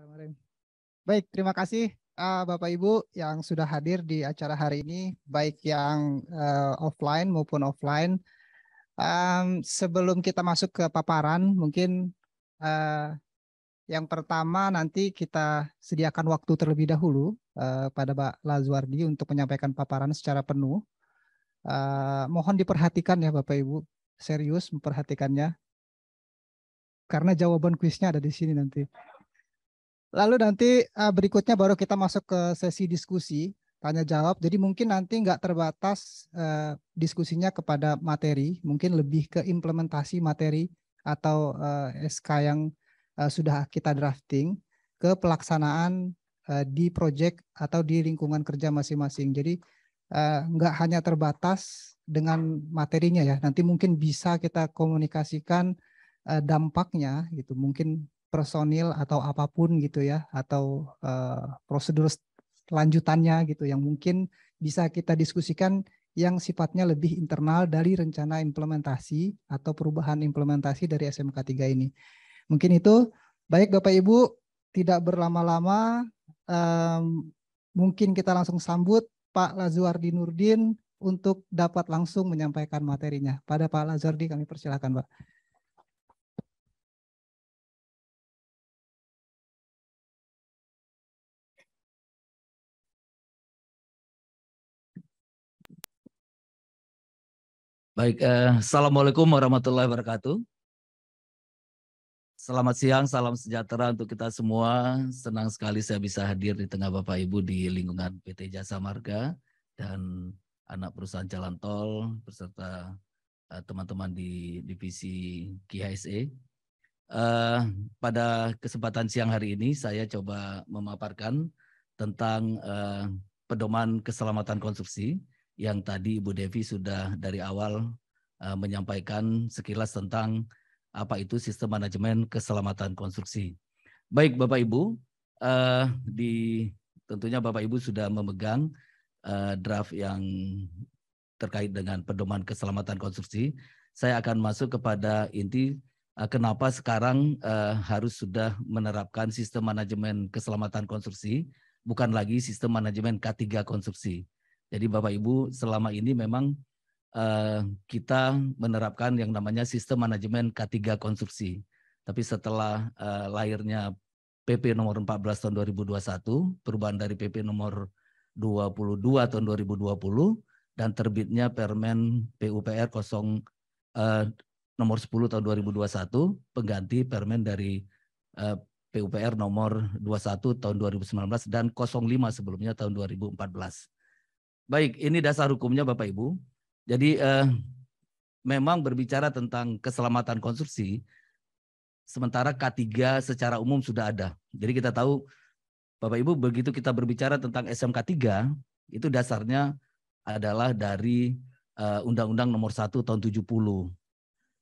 kemarin. Baik, terima kasih uh, Bapak Ibu yang sudah hadir di acara hari ini, baik yang uh, offline maupun offline. Um, sebelum kita masuk ke paparan, mungkin uh, yang pertama nanti kita sediakan waktu terlebih dahulu uh, pada Pak Lazuardi untuk menyampaikan paparan secara penuh. Uh, mohon diperhatikan ya Bapak Ibu, serius memperhatikannya. Karena jawaban kuisnya ada di sini nanti. Lalu nanti uh, berikutnya baru kita masuk ke sesi diskusi tanya jawab. Jadi mungkin nanti nggak terbatas uh, diskusinya kepada materi, mungkin lebih ke implementasi materi atau uh, eh, SK yang uh, sudah kita drafting ke pelaksanaan uh, di proyek atau di lingkungan kerja masing-masing. Jadi uh, nggak hanya terbatas dengan materinya ya. Nanti mungkin bisa kita komunikasikan dampaknya gitu. Mungkin personil atau apapun gitu ya atau uh, prosedur lanjutannya gitu yang mungkin bisa kita diskusikan yang sifatnya lebih internal dari rencana implementasi atau perubahan implementasi dari SMK 3 ini. Mungkin itu baik Bapak Ibu tidak berlama-lama um, mungkin kita langsung sambut Pak Lazuardi Nurdin untuk dapat langsung menyampaikan materinya. Pada Pak Lazuardi kami persilahkan Pak. Baik, eh, Assalamualaikum warahmatullahi wabarakatuh. Selamat siang, salam sejahtera untuk kita semua. Senang sekali saya bisa hadir di tengah Bapak Ibu di lingkungan PT Jasa Marga dan anak perusahaan jalan tol beserta eh, teman-teman eh, di divisi KHSE. Eh, pada kesempatan siang hari ini saya coba memaparkan tentang eh, pedoman keselamatan konstruksi yang tadi Ibu Devi sudah dari awal uh, menyampaikan sekilas tentang apa itu sistem manajemen keselamatan konstruksi. Baik Bapak Ibu, uh, di tentunya Bapak Ibu sudah memegang uh, draft yang terkait dengan pedoman keselamatan konstruksi. Saya akan masuk kepada inti kenapa sekarang uh, harus sudah menerapkan sistem manajemen keselamatan konstruksi, bukan lagi sistem manajemen K3 konstruksi. Jadi Bapak Ibu selama ini memang uh, kita menerapkan yang namanya sistem manajemen K3 konstruksi. Tapi setelah uh, lahirnya PP nomor 14 tahun 2021, perubahan dari PP nomor 22 tahun 2020 dan terbitnya Permen PUPR 0 uh, eh, nomor 10 tahun 2021 pengganti Permen dari uh, PUPR nomor 21 tahun 2019 dan 05 sebelumnya tahun 2014. Baik, ini dasar hukumnya Bapak Ibu. Jadi eh, memang berbicara tentang keselamatan konstruksi, sementara K3 secara umum sudah ada. Jadi kita tahu Bapak Ibu begitu kita berbicara tentang SMK 3, itu dasarnya adalah dari eh, Undang-Undang eh, Nomor 1 Tahun 70.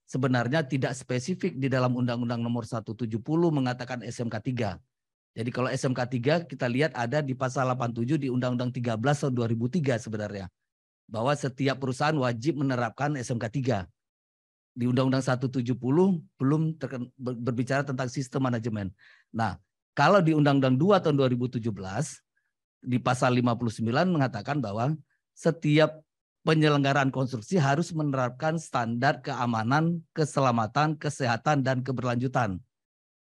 Sebenarnya tidak spesifik di dalam Undang-Undang Nomor 1 70 mengatakan SMK 3. Jadi kalau SMK 3 kita lihat ada di pasal 87 di Undang-Undang 13 tahun 2003 sebenarnya. Bahwa setiap perusahaan wajib menerapkan SMK 3. Di Undang-Undang 170 belum berbicara tentang sistem manajemen. Nah, kalau di Undang-Undang 2 tahun 2017 di pasal 59 mengatakan bahwa setiap penyelenggaraan konstruksi harus menerapkan standar keamanan, keselamatan, kesehatan, dan keberlanjutan.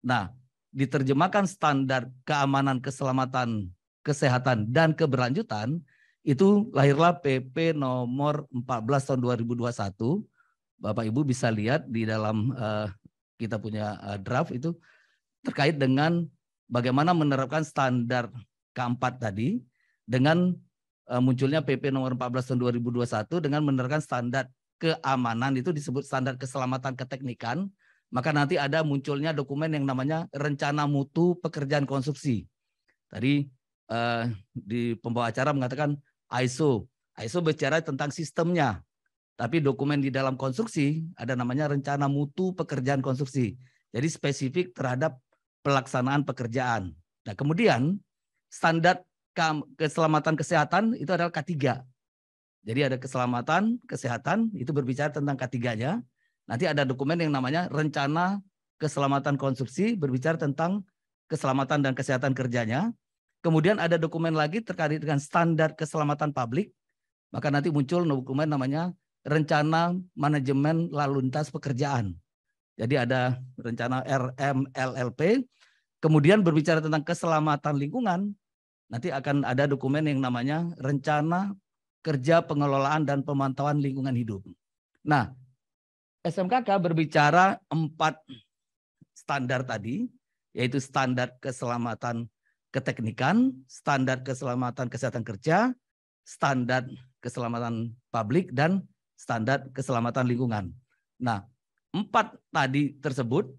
Nah, diterjemahkan standar keamanan, keselamatan, kesehatan, dan keberlanjutan, itu lahirlah PP nomor 14 tahun 2021. Bapak Ibu bisa lihat di dalam uh, kita punya uh, draft itu terkait dengan bagaimana menerapkan standar keempat tadi dengan uh, munculnya PP nomor 14 tahun 2021 dengan menerapkan standar keamanan itu disebut standar keselamatan keteknikan maka nanti ada munculnya dokumen yang namanya rencana mutu pekerjaan konstruksi. Tadi eh, di pembawa acara mengatakan ISO. ISO bicara tentang sistemnya. Tapi dokumen di dalam konstruksi ada namanya rencana mutu pekerjaan konstruksi. Jadi spesifik terhadap pelaksanaan pekerjaan. Nah, kemudian standar keselamatan kesehatan itu adalah K3. Jadi ada keselamatan, kesehatan itu berbicara tentang K3-nya. Nanti ada dokumen yang namanya Rencana Keselamatan konstruksi berbicara tentang keselamatan dan kesehatan kerjanya. Kemudian ada dokumen lagi terkait dengan standar keselamatan publik. Maka nanti muncul dokumen namanya Rencana Manajemen Lalu Lintas Pekerjaan. Jadi ada rencana RMLLP. Kemudian berbicara tentang keselamatan lingkungan, nanti akan ada dokumen yang namanya Rencana Kerja Pengelolaan dan Pemantauan Lingkungan Hidup. Nah, SMKK berbicara empat standar tadi, yaitu standar keselamatan keteknikan, standar keselamatan kesehatan kerja, standar keselamatan publik, dan standar keselamatan lingkungan. Nah, empat tadi tersebut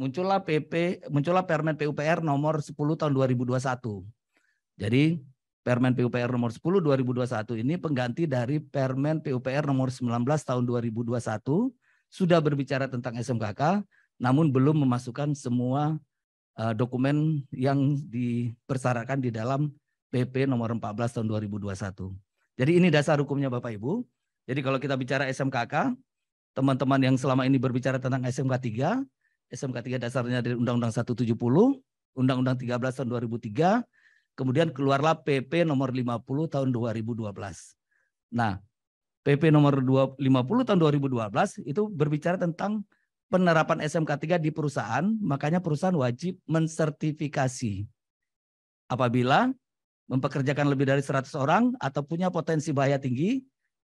muncullah PP muncullah Permen PUPR nomor 10 tahun 2021. Jadi Permen PUPR nomor 10 2021 ini pengganti dari Permen PUPR nomor 19 tahun 2021 sudah berbicara tentang SMKK, namun belum memasukkan semua uh, dokumen yang dipersyaratkan di dalam PP nomor 14 tahun 2021. Jadi ini dasar hukumnya Bapak Ibu. Jadi kalau kita bicara SMKK, teman-teman yang selama ini berbicara tentang SMK 3, SMK 3 dasarnya dari Undang-Undang 170, Undang-Undang 13 tahun 2003, kemudian keluarlah PP nomor 50 tahun 2012. Nah, PP nomor 50 tahun 2012 itu berbicara tentang penerapan SMK 3 di perusahaan, makanya perusahaan wajib mensertifikasi. Apabila mempekerjakan lebih dari 100 orang atau punya potensi bahaya tinggi,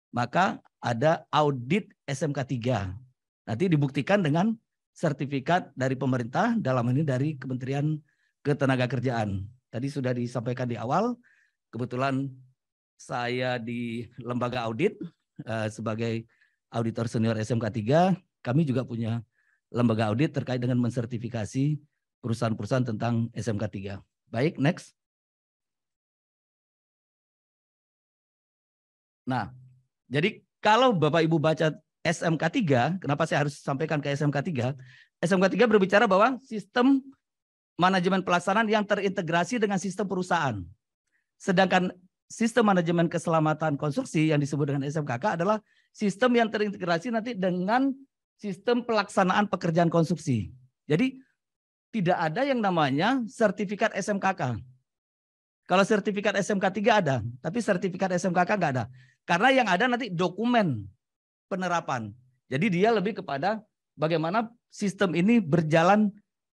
maka ada audit SMK 3. Nanti dibuktikan dengan sertifikat dari pemerintah dalam ini dari Kementerian Ketenagakerjaan. Tadi sudah disampaikan di awal, kebetulan saya di lembaga audit Eh, sebagai auditor senior SMK 3, kami juga punya lembaga audit terkait dengan mensertifikasi perusahaan-perusahaan tentang SMK 3. Baik, next. Nah, jadi kalau Bapak Ibu baca SMK 3, kenapa saya harus sampaikan ke SMK 3? SMK 3 berbicara bahwa sistem manajemen pelaksanaan yang terintegrasi dengan sistem perusahaan. Sedangkan sistem manajemen keselamatan konstruksi yang disebut dengan SMKK adalah sistem yang terintegrasi nanti dengan sistem pelaksanaan pekerjaan konstruksi. Jadi tidak ada yang namanya sertifikat SMKK. Kalau sertifikat SMK 3 ada, tapi sertifikat SMKK nggak ada. Karena yang ada nanti dokumen penerapan. Jadi dia lebih kepada bagaimana sistem ini berjalan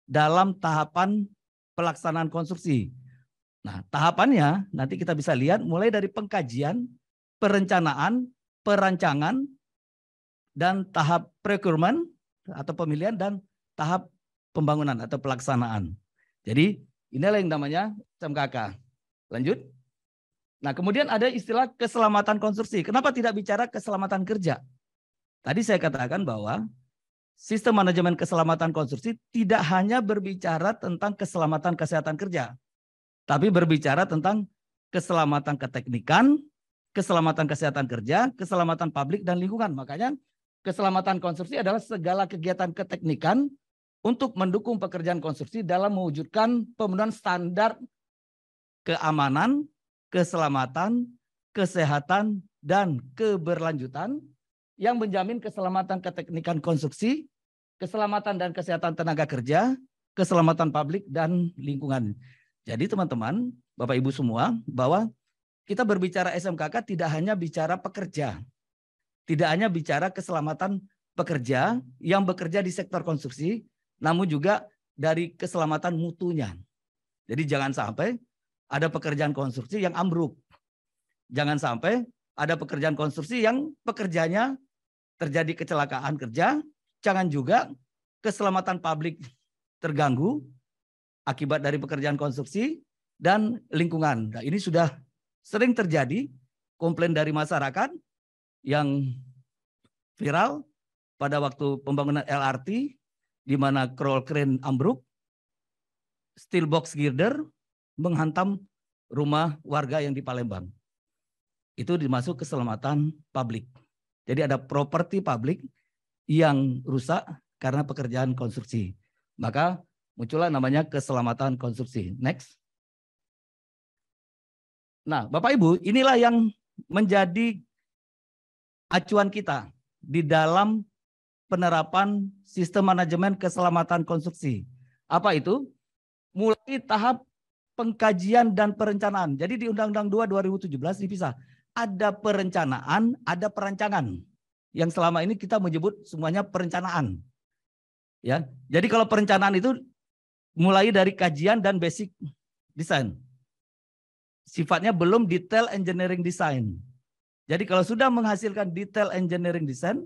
dalam tahapan pelaksanaan konstruksi. Nah, tahapannya nanti kita bisa lihat mulai dari pengkajian, perencanaan, perancangan, dan tahap procurement atau pemilihan dan tahap pembangunan atau pelaksanaan. Jadi inilah yang namanya SMKK. Lanjut. Nah, kemudian ada istilah keselamatan konstruksi. Kenapa tidak bicara keselamatan kerja? Tadi saya katakan bahwa sistem manajemen keselamatan konstruksi tidak hanya berbicara tentang keselamatan kesehatan kerja, tapi berbicara tentang keselamatan keteknikan, keselamatan kesehatan kerja, keselamatan publik dan lingkungan. Makanya keselamatan konstruksi adalah segala kegiatan keteknikan untuk mendukung pekerjaan konstruksi dalam mewujudkan pemenuhan standar keamanan, keselamatan, kesehatan, dan keberlanjutan yang menjamin keselamatan keteknikan konstruksi, keselamatan dan kesehatan tenaga kerja, keselamatan publik, dan lingkungan. Jadi teman-teman, Bapak Ibu semua, bahwa kita berbicara SMKK tidak hanya bicara pekerja. Tidak hanya bicara keselamatan pekerja yang bekerja di sektor konstruksi, namun juga dari keselamatan mutunya. Jadi jangan sampai ada pekerjaan konstruksi yang ambruk. Jangan sampai ada pekerjaan konstruksi yang pekerjanya terjadi kecelakaan kerja. Jangan juga keselamatan publik terganggu akibat dari pekerjaan konstruksi dan lingkungan. Nah, ini sudah sering terjadi komplain dari masyarakat yang viral pada waktu pembangunan LRT di mana crawl crane ambruk, steel box girder menghantam rumah warga yang di Palembang. Itu dimasuk keselamatan publik. Jadi ada properti publik yang rusak karena pekerjaan konstruksi. Maka muncullah namanya keselamatan konstruksi Next. Nah, Bapak Ibu, inilah yang menjadi acuan kita di dalam penerapan sistem manajemen keselamatan konstruksi. Apa itu? Mulai tahap pengkajian dan perencanaan. Jadi di Undang-Undang 2 2017 dipisah. Ada perencanaan, ada perancangan. Yang selama ini kita menyebut semuanya perencanaan. Ya. Jadi kalau perencanaan itu mulai dari kajian dan basic design. Sifatnya belum detail engineering design. Jadi kalau sudah menghasilkan detail engineering design,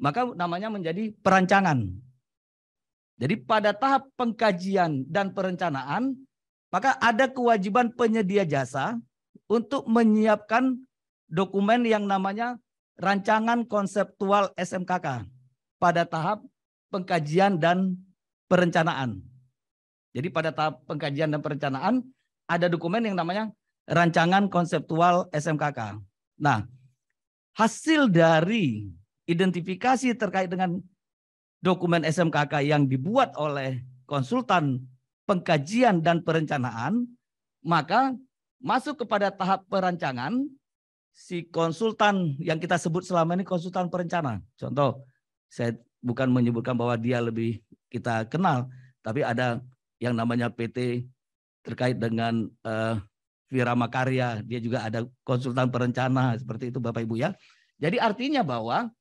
maka namanya menjadi perancangan. Jadi pada tahap pengkajian dan perencanaan, maka ada kewajiban penyedia jasa untuk menyiapkan dokumen yang namanya rancangan konseptual SMKK pada tahap pengkajian dan perencanaan. Jadi pada tahap pengkajian dan perencanaan ada dokumen yang namanya rancangan konseptual SMKK. Nah, hasil dari identifikasi terkait dengan dokumen SMKK yang dibuat oleh konsultan pengkajian dan perencanaan, maka masuk kepada tahap perancangan si konsultan yang kita sebut selama ini konsultan perencana. Contoh, saya bukan menyebutkan bahwa dia lebih kita kenal, tapi ada yang namanya PT terkait dengan uh, eh, Wirama Karya, dia juga ada konsultan perencana seperti itu Bapak Ibu ya. Jadi artinya bahwa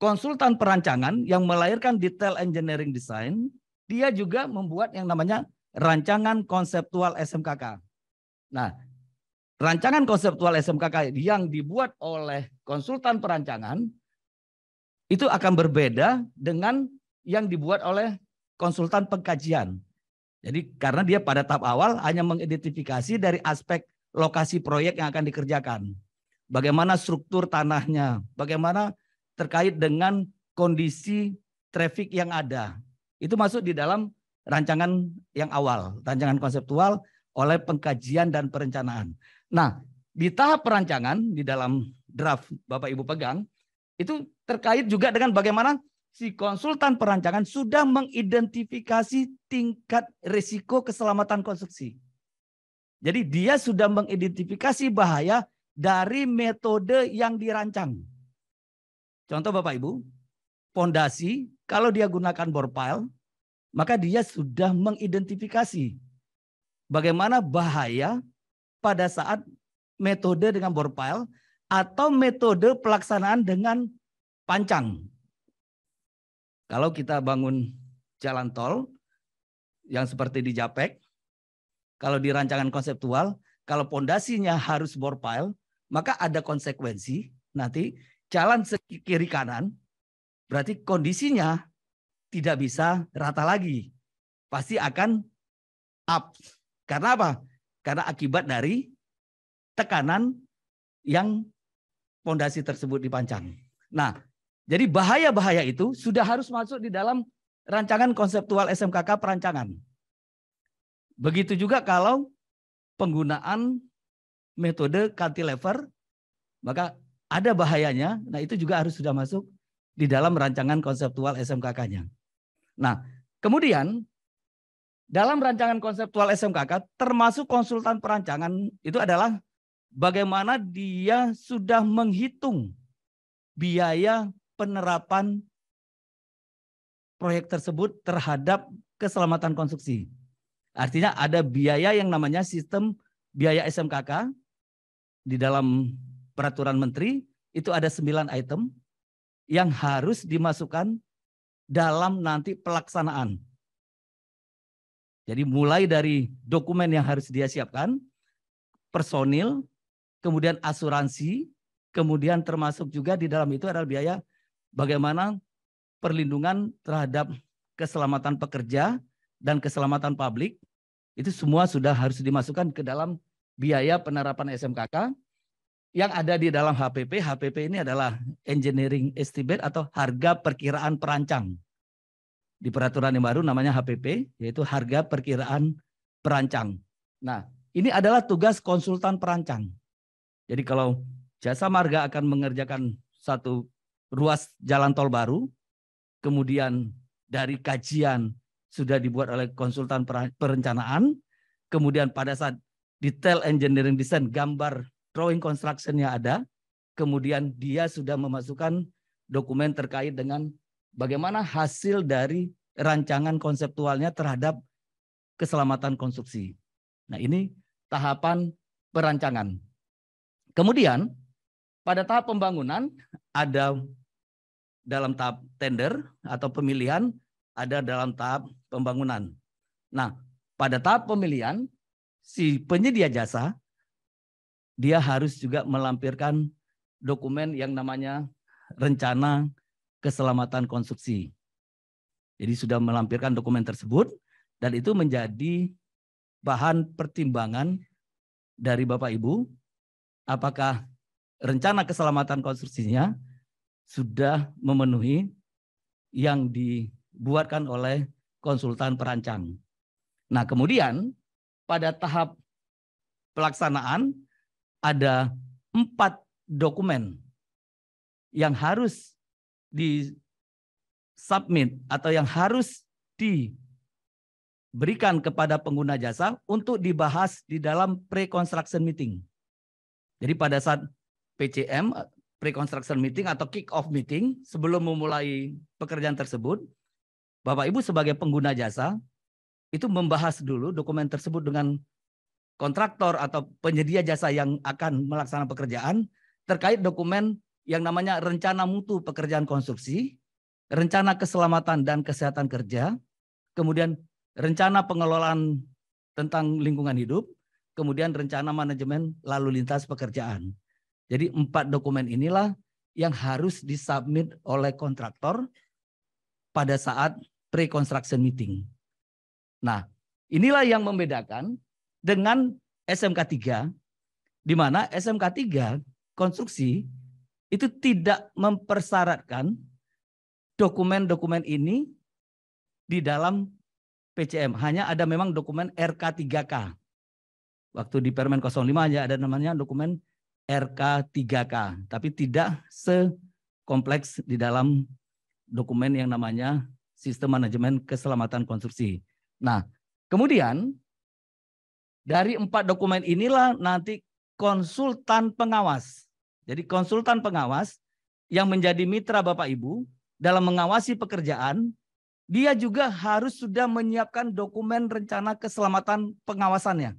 konsultan perancangan yang melahirkan detail engineering design, dia juga membuat yang namanya rancangan konseptual SMKK. Nah, rancangan konseptual SMKK yang dibuat oleh konsultan perancangan itu akan berbeda dengan yang dibuat oleh konsultan pengkajian. Jadi karena dia pada tahap awal hanya mengidentifikasi dari aspek lokasi proyek yang akan dikerjakan. Bagaimana struktur tanahnya, bagaimana terkait dengan kondisi trafik yang ada. Itu masuk di dalam rancangan yang awal, rancangan konseptual oleh pengkajian dan perencanaan. Nah, di tahap perancangan di dalam draft Bapak Ibu pegang itu terkait juga dengan bagaimana si konsultan perancangan sudah mengidentifikasi tingkat risiko keselamatan konstruksi. Jadi dia sudah mengidentifikasi bahaya dari metode yang dirancang. Contoh Bapak Ibu, pondasi kalau dia gunakan bor pile, maka dia sudah mengidentifikasi bagaimana bahaya pada saat metode dengan bor pile atau metode pelaksanaan dengan pancang kalau kita bangun jalan tol yang seperti di Japek, kalau di rancangan konseptual, kalau pondasinya harus bor pile, maka ada konsekuensi nanti jalan kiri kanan berarti kondisinya tidak bisa rata lagi. Pasti akan up. Karena apa? Karena akibat dari tekanan yang pondasi tersebut dipancang. Nah, jadi bahaya-bahaya itu sudah harus masuk di dalam rancangan konseptual SMKK perancangan. Begitu juga kalau penggunaan metode cantilever, maka ada bahayanya. Nah itu juga harus sudah masuk di dalam rancangan konseptual SMKK-nya. Nah kemudian dalam rancangan konseptual SMKK termasuk konsultan perancangan itu adalah bagaimana dia sudah menghitung biaya penerapan proyek tersebut terhadap keselamatan konstruksi. Artinya ada biaya yang namanya sistem biaya SMKK di dalam peraturan menteri itu ada 9 item yang harus dimasukkan dalam nanti pelaksanaan. Jadi mulai dari dokumen yang harus dia siapkan, personil, kemudian asuransi, kemudian termasuk juga di dalam itu adalah biaya bagaimana perlindungan terhadap keselamatan pekerja dan keselamatan publik itu semua sudah harus dimasukkan ke dalam biaya penerapan SMKK yang ada di dalam HPP. HPP ini adalah engineering estimate atau harga perkiraan perancang. Di peraturan yang baru namanya HPP yaitu harga perkiraan perancang. Nah, ini adalah tugas konsultan perancang. Jadi kalau jasa marga akan mengerjakan satu ruas jalan tol baru, kemudian dari kajian sudah dibuat oleh konsultan perencanaan, kemudian pada saat detail engineering design gambar drawing construction-nya ada, kemudian dia sudah memasukkan dokumen terkait dengan bagaimana hasil dari rancangan konseptualnya terhadap keselamatan konstruksi. Nah ini tahapan perancangan. Kemudian pada tahap pembangunan ada dalam tahap tender atau pemilihan, ada dalam tahap pembangunan. Nah, pada tahap pemilihan si penyedia jasa dia harus juga melampirkan dokumen yang namanya rencana keselamatan konstruksi. Jadi sudah melampirkan dokumen tersebut dan itu menjadi bahan pertimbangan dari Bapak Ibu apakah rencana keselamatan konstruksinya sudah memenuhi yang dibuatkan oleh konsultan perancang. Nah, kemudian pada tahap pelaksanaan ada empat dokumen yang harus disubmit atau yang harus diberikan kepada pengguna jasa untuk dibahas di dalam pre-construction meeting. Jadi pada saat PCM eh, pre-construction meeting atau kick off meeting sebelum memulai pekerjaan tersebut, Bapak Ibu sebagai pengguna jasa itu membahas dulu dokumen tersebut dengan kontraktor atau penyedia jasa yang akan melaksanakan pekerjaan terkait dokumen yang namanya rencana mutu pekerjaan konstruksi, rencana keselamatan dan kesehatan kerja, kemudian rencana pengelolaan tentang lingkungan hidup, kemudian rencana manajemen lalu lintas pekerjaan. Jadi empat dokumen inilah yang harus disubmit oleh kontraktor pada saat pre-construction meeting. Nah, inilah yang membedakan dengan SMK 3, di mana SMK 3 konstruksi itu tidak mempersyaratkan dokumen-dokumen ini di dalam PCM. Hanya ada memang dokumen RK3K. Waktu di Permen 05 aja ada namanya dokumen RK 3K, tapi tidak sekompleks di dalam dokumen yang namanya sistem manajemen keselamatan konstruksi. Nah, kemudian dari empat dokumen inilah nanti konsultan pengawas. Jadi konsultan pengawas yang menjadi mitra Bapak Ibu dalam mengawasi pekerjaan, dia juga harus sudah menyiapkan dokumen rencana keselamatan pengawasannya.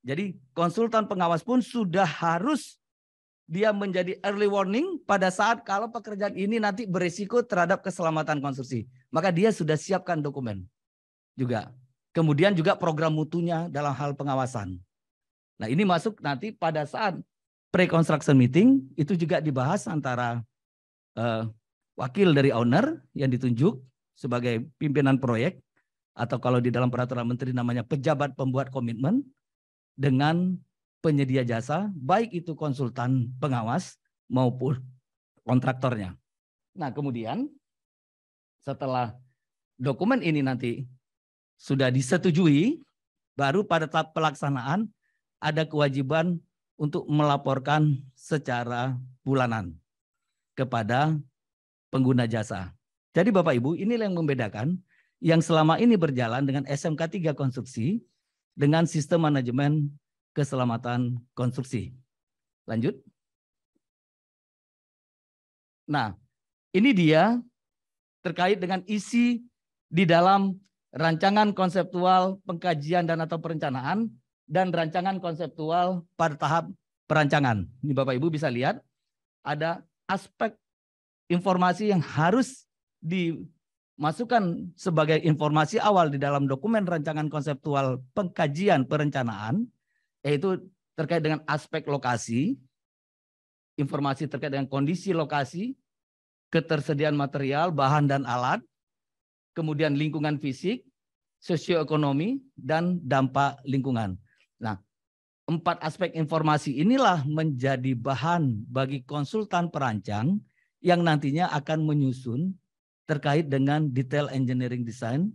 Jadi konsultan pengawas pun sudah harus dia menjadi early warning pada saat kalau pekerjaan ini nanti berisiko terhadap keselamatan konstruksi. Maka dia sudah siapkan dokumen juga. Kemudian juga program mutunya dalam hal pengawasan. Nah ini masuk nanti pada saat pre-construction meeting itu juga dibahas antara uh, wakil dari owner yang ditunjuk sebagai pimpinan proyek atau kalau di dalam peraturan menteri namanya pejabat pembuat komitmen dengan penyedia jasa, baik itu konsultan pengawas maupun kontraktornya. Nah, kemudian setelah dokumen ini nanti sudah disetujui, baru pada tahap pelaksanaan ada kewajiban untuk melaporkan secara bulanan kepada pengguna jasa. Jadi Bapak Ibu, inilah yang membedakan yang selama ini berjalan dengan SMK 3 konstruksi dengan sistem manajemen keselamatan konstruksi. Lanjut. Nah, ini dia terkait dengan isi di dalam rancangan konseptual pengkajian dan atau perencanaan dan rancangan konseptual pada tahap perancangan. Ini Bapak Ibu bisa lihat ada aspek informasi yang harus di masukkan sebagai informasi awal di dalam dokumen rancangan konseptual pengkajian perencanaan, yaitu terkait dengan aspek lokasi, informasi terkait dengan kondisi lokasi, ketersediaan material, bahan dan alat, kemudian lingkungan fisik, sosioekonomi, dan dampak lingkungan. Nah, empat aspek informasi inilah menjadi bahan bagi konsultan perancang yang nantinya akan menyusun terkait dengan detail engineering design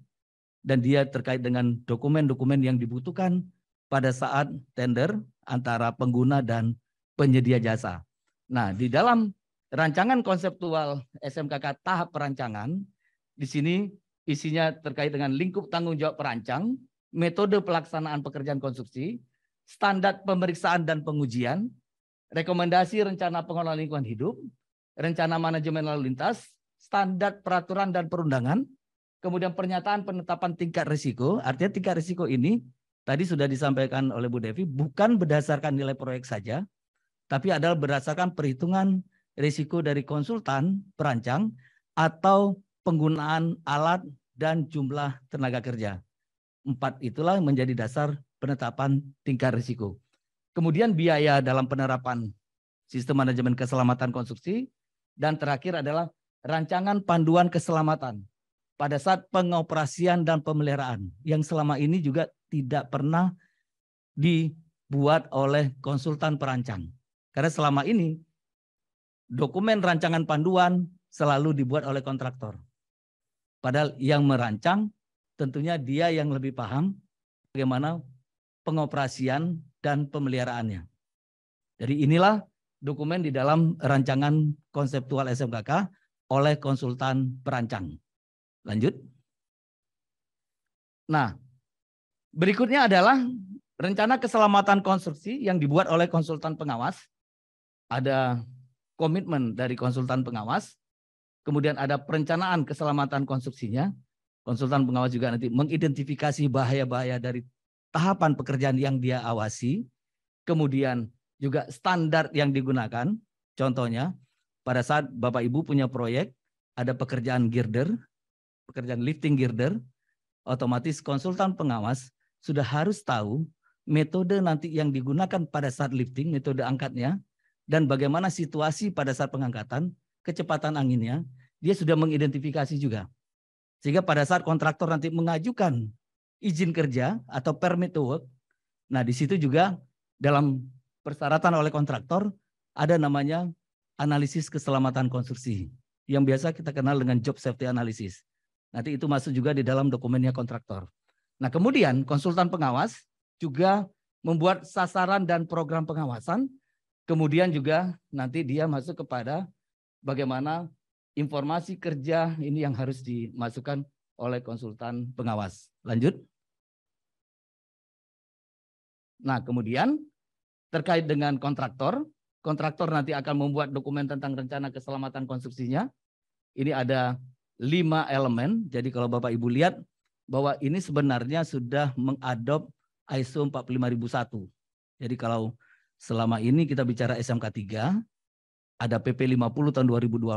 dan dia terkait dengan dokumen-dokumen yang dibutuhkan pada saat tender antara pengguna dan penyedia jasa. Nah, di dalam rancangan konseptual SMKK tahap perancangan, di sini isinya terkait dengan lingkup tanggung jawab perancang, metode pelaksanaan pekerjaan konstruksi, standar pemeriksaan dan pengujian, rekomendasi rencana pengelolaan lingkungan hidup, rencana manajemen lalu lintas, standar peraturan dan perundangan, kemudian pernyataan penetapan tingkat risiko. Artinya tingkat risiko ini tadi sudah disampaikan oleh Bu Devi bukan berdasarkan nilai proyek saja, tapi adalah berdasarkan perhitungan risiko dari konsultan, perancang, atau penggunaan alat dan jumlah tenaga kerja. Empat itulah menjadi dasar penetapan tingkat risiko. Kemudian biaya dalam penerapan sistem manajemen keselamatan konstruksi dan terakhir adalah rancangan panduan keselamatan pada saat pengoperasian dan pemeliharaan yang selama ini juga tidak pernah dibuat oleh konsultan perancang. Karena selama ini dokumen rancangan panduan selalu dibuat oleh kontraktor. Padahal yang merancang tentunya dia yang lebih paham bagaimana pengoperasian dan pemeliharaannya. Jadi inilah dokumen di dalam rancangan konseptual SMKK oleh konsultan perancang. Lanjut. Nah, berikutnya adalah rencana keselamatan konstruksi yang dibuat oleh konsultan pengawas. Ada komitmen dari konsultan pengawas, kemudian ada perencanaan keselamatan konstruksinya. Konsultan pengawas juga nanti mengidentifikasi bahaya-bahaya dari tahapan pekerjaan yang dia awasi, kemudian juga standar yang digunakan. Contohnya, pada saat Bapak Ibu punya proyek, ada pekerjaan girder, pekerjaan lifting girder, otomatis konsultan pengawas sudah harus tahu metode nanti yang digunakan pada saat lifting, metode angkatnya, dan bagaimana situasi pada saat pengangkatan, kecepatan anginnya, dia sudah mengidentifikasi juga. Sehingga pada saat kontraktor nanti mengajukan izin kerja atau permit to work, nah di situ juga dalam persyaratan oleh kontraktor ada namanya analisis keselamatan konstruksi yang biasa kita kenal dengan job safety analysis. Nanti itu masuk juga di dalam dokumennya kontraktor. Nah, kemudian konsultan pengawas juga membuat sasaran dan program pengawasan, kemudian juga nanti dia masuk kepada bagaimana informasi kerja ini yang harus dimasukkan oleh konsultan pengawas. Lanjut. Nah, kemudian terkait dengan kontraktor, kontraktor nanti akan membuat dokumen tentang rencana keselamatan konstruksinya. Ini ada lima elemen. Jadi kalau Bapak Ibu lihat bahwa ini sebenarnya sudah mengadop ISO 45001. Jadi kalau selama ini kita bicara SMK 3, ada PP 50 tahun 2012,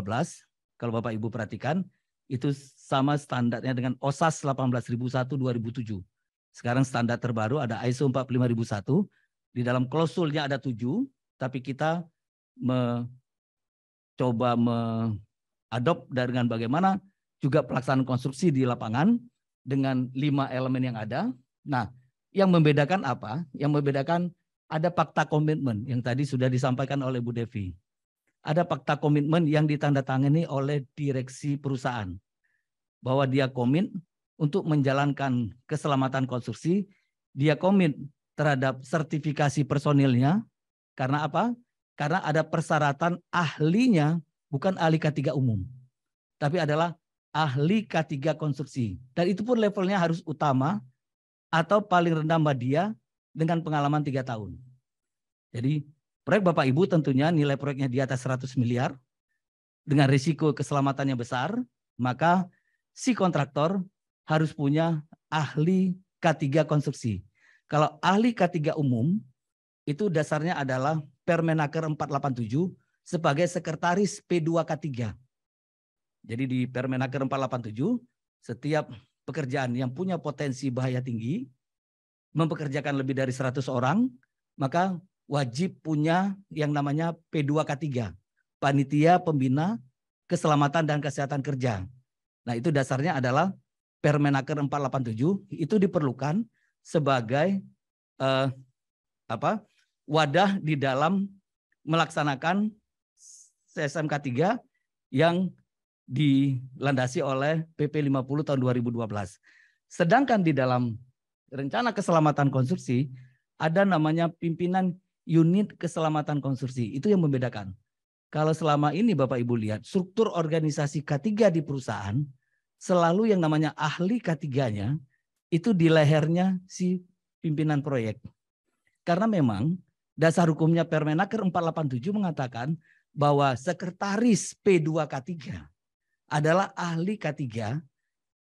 kalau Bapak Ibu perhatikan, itu sama standarnya dengan OSAS 18001 2007. Sekarang standar terbaru ada ISO 45001, di dalam klausulnya ada 7, tapi kita mencoba mengadop dengan bagaimana juga pelaksanaan konstruksi di lapangan dengan lima elemen yang ada. Nah, yang membedakan apa? Yang membedakan ada fakta komitmen yang tadi sudah disampaikan oleh Bu Devi. Ada fakta komitmen yang ditandatangani oleh direksi perusahaan bahwa dia komit untuk menjalankan keselamatan konstruksi, dia komit terhadap sertifikasi personilnya karena apa? Karena ada persyaratan ahlinya bukan ahli K3 umum. Tapi adalah ahli K3 konstruksi. Dan itu pun levelnya harus utama atau paling rendah dia dengan pengalaman tiga tahun. Jadi proyek Bapak Ibu tentunya nilai proyeknya di atas 100 miliar dengan risiko keselamatannya besar, maka si kontraktor harus punya ahli K3 konstruksi. Kalau ahli K3 umum itu dasarnya adalah Permenaker 487 sebagai sekretaris P2K3. Jadi di Permenaker 487, setiap pekerjaan yang punya potensi bahaya tinggi, mempekerjakan lebih dari 100 orang, maka wajib punya yang namanya P2K3, Panitia Pembina Keselamatan dan Kesehatan Kerja. Nah itu dasarnya adalah Permenaker 487 itu diperlukan sebagai eh, apa wadah di dalam melaksanakan SMK 3 yang dilandasi oleh PP 50 tahun 2012. Sedangkan di dalam rencana keselamatan konstruksi ada namanya pimpinan unit keselamatan konstruksi. Itu yang membedakan. Kalau selama ini Bapak Ibu lihat struktur organisasi K3 di perusahaan selalu yang namanya ahli K3-nya itu di lehernya si pimpinan proyek. Karena memang Dasar hukumnya Permenaker 487 mengatakan bahwa sekretaris P2K3 adalah ahli K3,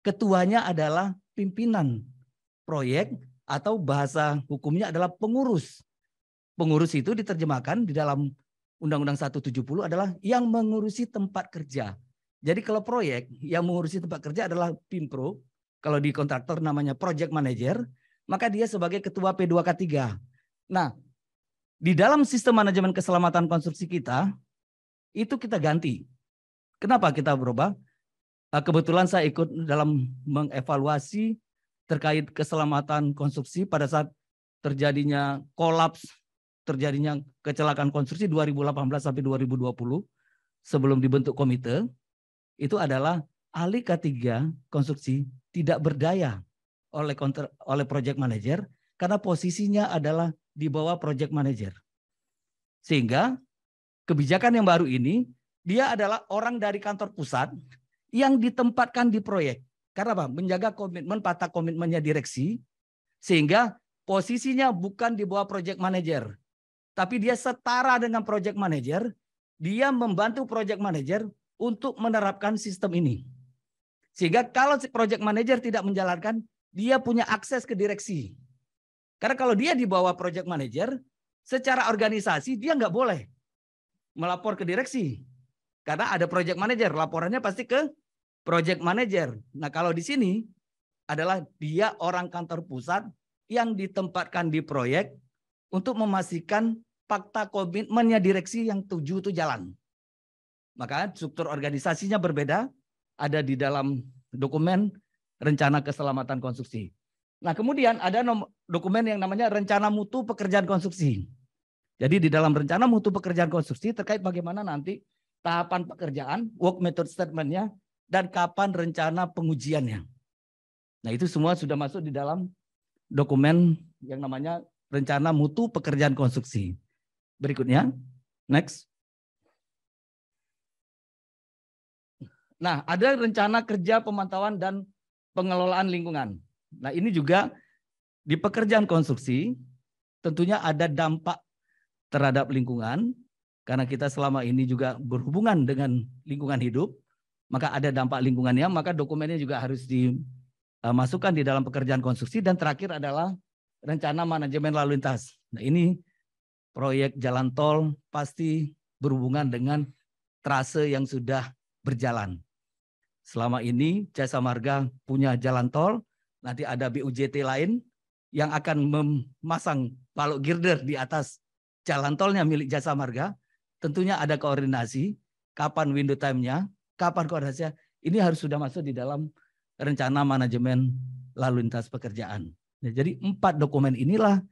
ketuanya adalah pimpinan proyek atau bahasa hukumnya adalah pengurus. Pengurus itu diterjemahkan di dalam Undang-Undang 170 adalah yang mengurusi tempat kerja. Jadi kalau proyek yang mengurusi tempat kerja adalah Pimpro, kalau di kontraktor namanya project manager, maka dia sebagai ketua P2K3. Nah, di dalam sistem manajemen keselamatan konstruksi kita, itu kita ganti. Kenapa kita berubah? Eh, kebetulan saya ikut dalam mengevaluasi terkait keselamatan konstruksi pada saat terjadinya kolaps, terjadinya kecelakaan konstruksi 2018 sampai 2020 sebelum dibentuk komite, itu adalah ahli K3 konstruksi tidak berdaya oleh konter, oleh project manager karena posisinya adalah di bawah project manager. Sehingga kebijakan yang baru ini dia adalah orang dari kantor pusat yang ditempatkan di proyek. Karena apa? Menjaga komitmen patah komitmennya direksi sehingga posisinya bukan di bawah project manager, tapi dia setara dengan project manager, dia membantu project manager untuk menerapkan sistem ini. Sehingga kalau project manager tidak menjalankan, dia punya akses ke direksi. Karena kalau dia di bawah project manager, secara organisasi dia nggak boleh melapor ke direksi. Karena ada project manager, laporannya pasti ke project manager. Nah kalau di sini adalah dia orang kantor pusat yang ditempatkan di proyek untuk memastikan fakta komitmennya direksi yang tujuh itu jalan. Maka struktur organisasinya berbeda, ada di dalam dokumen rencana keselamatan konstruksi. Nah kemudian ada dokumen yang namanya rencana mutu pekerjaan konstruksi. Jadi di dalam rencana mutu pekerjaan konstruksi terkait bagaimana nanti tahapan pekerjaan, work method statementnya, dan kapan rencana pengujiannya. Nah itu semua sudah masuk di dalam dokumen yang namanya rencana mutu pekerjaan konstruksi. Berikutnya, next. Nah, ada rencana kerja pemantauan dan pengelolaan lingkungan. Nah ini juga di pekerjaan konstruksi tentunya ada dampak terhadap lingkungan karena kita selama ini juga berhubungan dengan lingkungan hidup maka ada dampak lingkungannya maka dokumennya juga harus dimasukkan eh, di dalam pekerjaan konstruksi dan terakhir adalah rencana manajemen lalu lintas. Nah ini proyek jalan tol pasti berhubungan dengan trase yang sudah berjalan. Selama ini Jasa Marga punya jalan tol, Nanti ada BUJT lain yang akan memasang palu girder di atas jalan tolnya milik jasa marga. Tentunya ada koordinasi, kapan window time-nya, kapan koordinasinya. Ini harus sudah masuk di dalam rencana manajemen lalu lintas pekerjaan. Nah, jadi empat dokumen inilah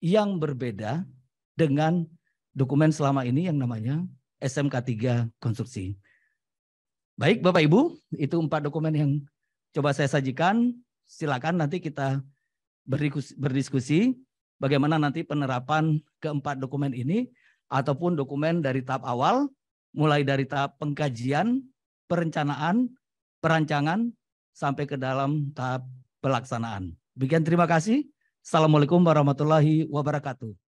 yang berbeda dengan dokumen selama ini yang namanya SMK 3 konstruksi. Baik Bapak Ibu, itu empat dokumen yang coba saya sajikan silakan nanti kita berdiskusi bagaimana nanti penerapan keempat dokumen ini ataupun dokumen dari tahap awal mulai dari tahap pengkajian, perencanaan, perancangan sampai ke dalam tahap pelaksanaan. Demikian terima kasih. Assalamualaikum warahmatullahi wabarakatuh.